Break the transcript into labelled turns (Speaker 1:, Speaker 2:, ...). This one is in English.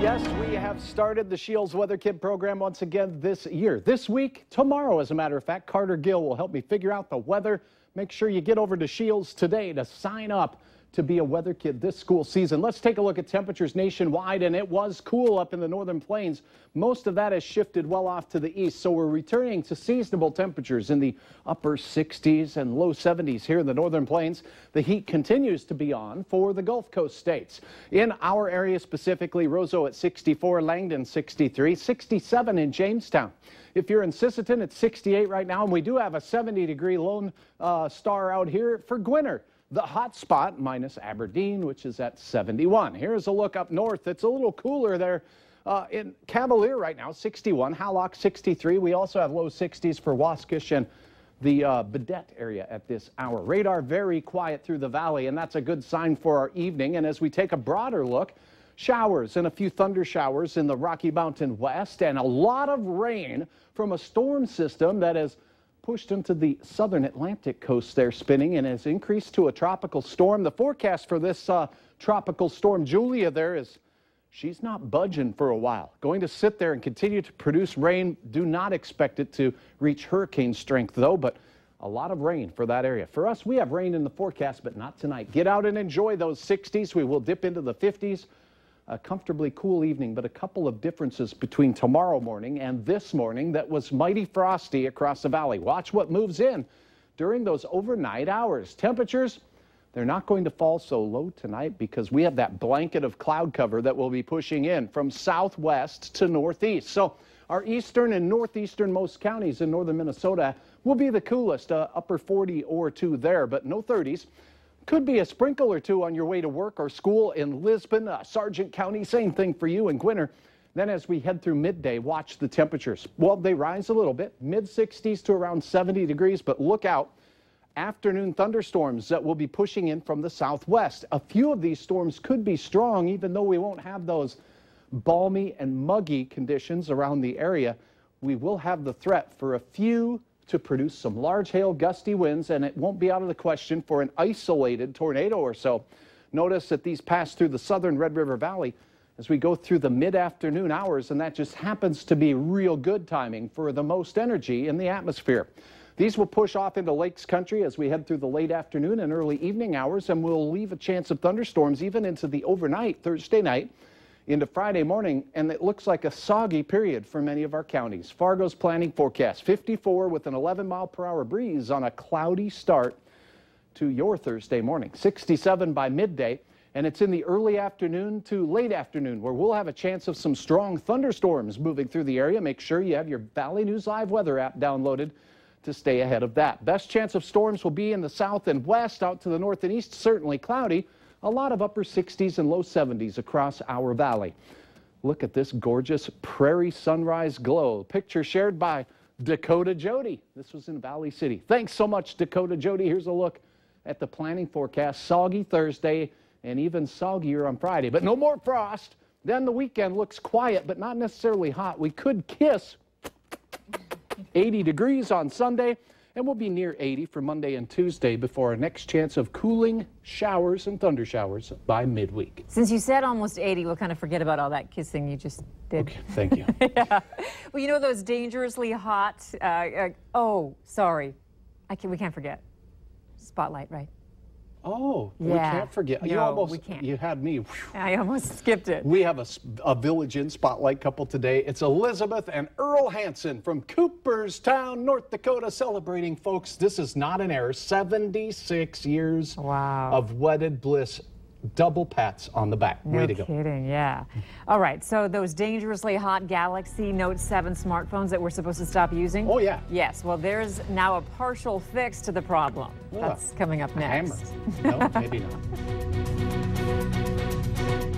Speaker 1: Yes, we have started the Shields Weather Kid program once again this year. This week, tomorrow, as a matter of fact, Carter Gill will help me figure out the weather. Make sure you get over to Shields today to sign up to be a weather kid this school season. Let's take a look at temperatures nationwide, and it was cool up in the northern plains. Most of that has shifted well off to the east, so we're returning to seasonable temperatures in the upper 60s and low 70s here in the northern plains. The heat continues to be on for the Gulf Coast states. In our area specifically, Roseau at 64, Langdon 63, 67 in Jamestown. If you're in Sisseton, it's 68 right now, and we do have a 70 degree Lone uh, Star out here for Gwinner. The hot spot minus Aberdeen, which is at 71. Here's a look up north. It's a little cooler there. Uh, in Cavalier right now, 61, Hallock 63. We also have low 60s for Waskish and the uh, Bedet area at this hour. Radar very quiet through the valley, and that's a good sign for our evening. And as we take a broader look, Showers and a few thunder showers in the Rocky Mountain West and a lot of rain from a storm system that has pushed into the southern Atlantic coast there spinning and has increased to a tropical storm. The forecast for this uh, tropical storm Julia there is she's not budging for a while. Going to sit there and continue to produce rain. Do not expect it to reach hurricane strength, though, but a lot of rain for that area. For us, we have rain in the forecast, but not tonight. Get out and enjoy those 60s. We will dip into the 50s a comfortably cool evening, but a couple of differences between tomorrow morning and this morning that was mighty frosty across the valley. Watch what moves in during those overnight hours. Temperatures, they're not going to fall so low tonight because we have that blanket of cloud cover that will be pushing in from southwest to northeast. So our eastern and northeastern most counties in northern Minnesota will be the coolest, uh, upper 40 or 2 there, but no 30s. Could be a sprinkle or two on your way to work or school in Lisbon, uh, Sargent County. Same thing for you in Gwinner. Then as we head through midday, watch the temperatures. Well, they rise a little bit, mid 60s to around 70 degrees, but look out. Afternoon thunderstorms that will be pushing in from the southwest. A few of these storms could be strong, even though we won't have those balmy and muggy conditions around the area. We will have the threat for a few to produce some large hail gusty winds, and it won't be out of the question for an isolated tornado or so. Notice that these pass through the southern Red River Valley as we go through the mid afternoon hours, and that just happens to be real good timing for the most energy in the atmosphere. These will push off into lakes country as we head through the late afternoon and early evening hours, and we will leave a chance of thunderstorms even into the overnight Thursday night into Friday morning, and it looks like a soggy period for many of our counties. Fargo's planning forecast 54 with an 11 mile per hour breeze on a cloudy start to your Thursday morning, 67 by midday. And it's in the early afternoon to late afternoon where we'll have a chance of some strong thunderstorms moving through the area. Make sure you have your Valley News Live weather app downloaded to stay ahead of that. Best chance of storms will be in the south and west, out to the north and east, certainly cloudy a lot of upper 60s and low 70s across our valley. Look at this gorgeous prairie sunrise glow. Picture shared by Dakota Jody. This was in Valley City. Thanks so much, Dakota Jody. Here's a look at the planning forecast. Soggy Thursday and even soggier on Friday, but no more frost. Then the weekend looks quiet, but not necessarily hot. We could kiss 80 degrees on Sunday and we'll be near 80 for Monday and Tuesday before our next chance of cooling showers and thundershowers by midweek.
Speaker 2: Since you said almost 80, we'll kind of forget about all that kissing you just did. Okay, thank you. yeah. Well, you know those dangerously hot, uh, uh, oh, sorry, I can, we can't forget. Spotlight, right?
Speaker 1: Oh, yeah. we can't forget. No, you almost, we can't. You had me. I almost skipped it. We have a, a Village in spotlight couple today. It's Elizabeth and Earl Hansen from Cooperstown, North Dakota, celebrating, folks. This is not an error. 76 years wow. of wedded bliss double pats on the back. No Way to kidding, go. kidding, yeah.
Speaker 2: All right, so those dangerously hot Galaxy Note 7 smartphones that we're supposed to stop using? Oh, yeah. Yes, well, there's now a partial fix to the problem. Yeah. That's coming up next. Hammer. No, maybe not.